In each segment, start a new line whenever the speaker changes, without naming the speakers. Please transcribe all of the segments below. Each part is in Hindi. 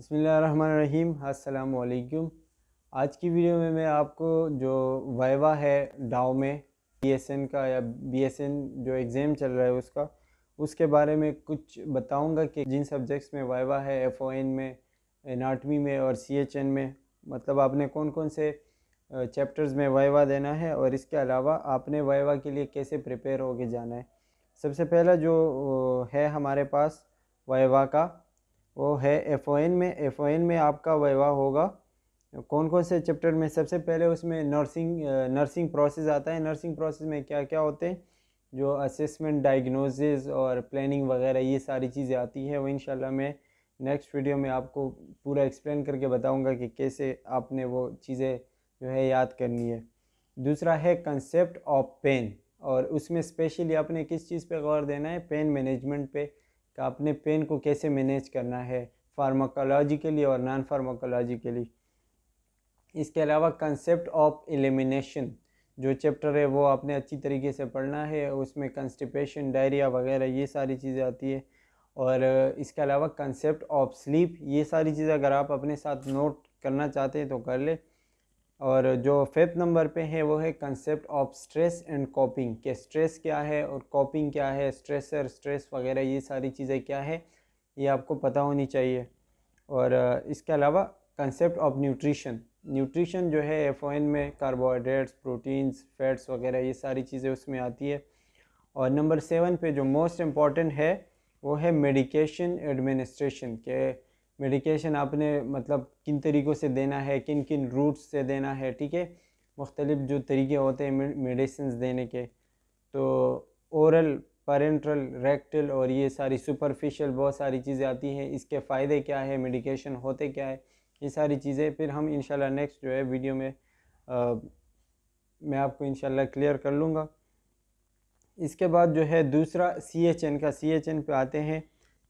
बसमीम अल्लाम आज की वीडियो में मैं आपको जो वाइवा है डाओ में बीएसएन का या बीएसएन जो एग्ज़ाम चल रहा है उसका उसके बारे में कुछ बताऊंगा कि जिन सब्जेक्ट्स में वाइवा है एफओएन में एनाटमी में और सीएचएन में मतलब आपने कौन कौन से चैप्टर्स में वाइवा देना है और इसके अलावा आपने वाइवा के लिए कैसे प्रिपेयर होके जाना है सबसे पहला जो है हमारे पास वाइवा का वो है एफ ओ एन में एफ ओ एन में आपका वैवा होगा कौन कौन से चैप्टर में सबसे पहले उसमें नर्सिंग नर्सिंग प्रोसेस आता है नर्सिंग प्रोसेस में क्या क्या होते हैं जो असेसमेंट डायग्नोसिस और प्लानिंग वगैरह ये सारी चीज़ें आती है वो इन मैं नेक्स्ट वीडियो में आपको पूरा एक्सप्लेन करके बताऊंगा कि कैसे आपने वो चीज़ें जो है याद करनी है दूसरा है कंसेप्ट ऑफ पेन और उसमें स्पेशली आपने किस चीज़ पे गौर देना है पेन मैनेजमेंट पे तो अपने पेन को कैसे मैनेज करना है फार्माकोलॉजिकली और नॉन फार्माकोलॉजिकली इसके अलावा कंसेप्ट ऑफ एलिमिनेशन जो चैप्टर है वो आपने अच्छी तरीके से पढ़ना है उसमें कंस्टिपेशन डायरिया वगैरह ये सारी चीज़ें आती है और इसके अलावा कंसेप्ट ऑफ स्लीप ये सारी चीज़ें अगर आप अपने साथ नोट करना चाहते हैं तो कर ले और जो फिफ्थ नंबर पे है वो है concept of stress and coping के स्ट्रेस क्या है और कॉपिंग क्या है स्ट्रेसर स्ट्रेस वगैरह ये सारी चीज़ें क्या है ये आपको पता होनी चाहिए और इसके अलावा कंसेप्ट ऑफ न्यूट्रिशन न्यूट्रिशन जो है एफ में कार्बोहाइड्रेट्स प्रोटीन्स फैट्स वगैरह ये सारी चीज़ें उसमें आती है और नंबर सेवन पे जो मोस्ट इम्पॉर्टेंट है वो है मेडिकेशन एडमिनिस्ट्रेशन के मेडिकेशन आपने मतलब किन तरीक़ों से देना है किन किन रूट्स से देना है ठीक है मुख्तलिफ़ जो तरीके होते हैं मेडिसिन देने के तो औरल पेरेंट्रल रेक्टल और ये सारी सुपरफिशियल बहुत सारी चीज़ें आती हैं इसके फ़ायदे क्या है मेडिकेशन होते क्या है ये सारी चीज़ें फिर हम इनशाला नेक्स्ट जो है वीडियो में आ, मैं आपको इंशाल्लाह क्लियर कर लूँगा इसके बाद जो है दूसरा सी एच एन का सी एच एन पे आते हैं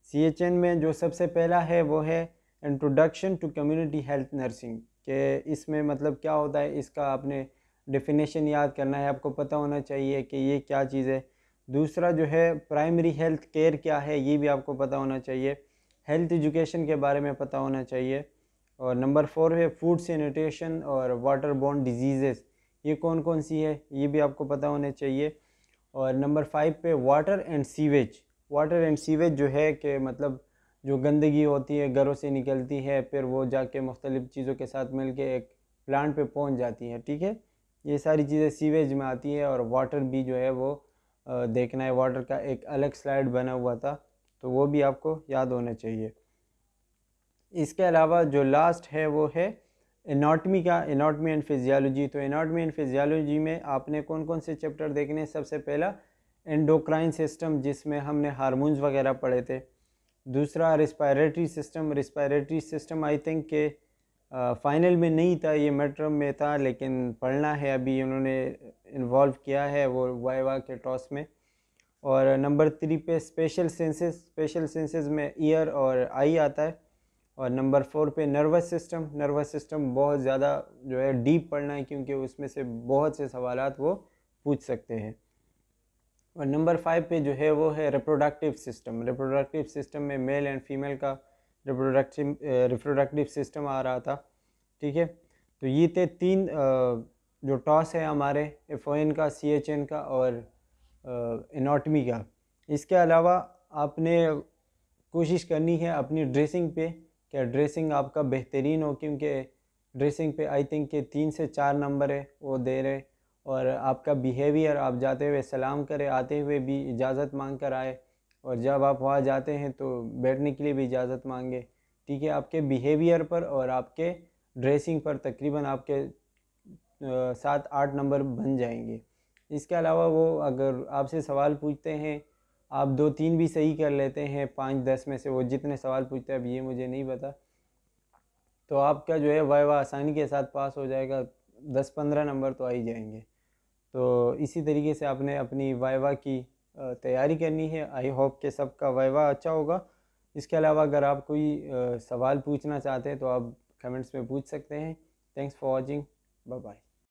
सी एच एन में जो सबसे पहला है वो है introduction to community health nursing के इसमें मतलब क्या होता है इसका आपने डिफिनेशन याद करना है आपको पता होना चाहिए कि ये क्या चीज़ है दूसरा जो है प्राइमरी हेल्थ केयर क्या है ये भी आपको पता होना चाहिए हेल्थ एजुकेशन के बारे में पता होना चाहिए और नंबर फोर है फूड सैनिटेशन और वाटर बॉर्न डिजीज़ेस ये कौन कौन सी है ये भी आपको पता होना चाहिए और नंबर फाइव पे water and sewage water and sewage जो है कि मतलब जो गंदगी होती है घरों से निकलती है फिर वो जाके मुख्तलिफ़ चीज़ों के साथ मिल के एक प्लांट पे पहुंच जाती है ठीक है ये सारी चीज़ें सीवेज में आती है और वाटर भी जो है वो देखना है वाटर का एक अलग स्लाइड बना हुआ था तो वो भी आपको याद होना चाहिए इसके अलावा जो लास्ट है वो है एनाटमी का एनाटमी एंड फिजियालॉजी तो एनाटमी एंड फिजियालॉजी में आपने कौन कौन से चैप्टर देखने सबसे पहला एंडोक्राइन सिस्टम जिसमें हमने हारमोन्स वगैरह पढ़े थे दूसरा respiratory system respiratory system I think के फाइनल में नहीं था ये मेट्रम में था लेकिन पढ़ना है अभी उन्होंने इन्वॉल्व किया है वो वाइवा के टॉस में और नंबर थ्री पे स्पेशल सेंसेस स्पेशल सेंसेस में ईयर और आई आता है और नंबर फोर पे नर्वस सिस्टम नर्वस सिस्टम बहुत ज़्यादा जो है डीप पढ़ना है क्योंकि उसमें से बहुत से सवाल वो पूछ सकते हैं और नंबर फाइव पे जो है वो है रिप्रोडक्टिव सिस्टम रिप्रोडक्टिव सिस्टम में मेल एंड फीमेल का रिप्रोडक्टिव रिप्रोडक्टिव सिस्टम आ रहा था ठीक है तो ये थे तीन जो टॉस है हमारे एफ का सी एच एन का और एनाटमी का इसके अलावा आपने कोशिश करनी है अपनी ड्रेसिंग पे क्या ड्रेसिंग आपका बेहतरीन हो क्योंकि ड्रेसिंग पे आई थिंक के तीन से चार नंबर है वो दे रहे और आपका बिहेवियर आप जाते हुए सलाम करें आते हुए भी इजाज़त मांग कर आए और जब आप वहाँ जाते हैं तो बैठने के लिए भी इजाज़त मांगे ठीक है आपके बिहेवियर पर और आपके ड्रेसिंग पर तकरीबन आपके सात आठ नंबर बन जाएंगे इसके अलावा वो अगर आपसे सवाल पूछते हैं आप दो तीन भी सही कर लेते हैं पाँच दस में से वो जितने सवाल पूछते हैं अब ये मुझे नहीं पता तो आपका जो है वाह आसानी के साथ पास हो जाएगा दस पंद्रह नंबर तो आ ही जाएंगे तो इसी तरीके से आपने अपनी वाइवा की तैयारी करनी है आई होप के सबका वाइवा अच्छा होगा इसके अलावा अगर आप कोई सवाल पूछना चाहते हैं तो आप कमेंट्स में पूछ सकते हैं thanks for watching bye bye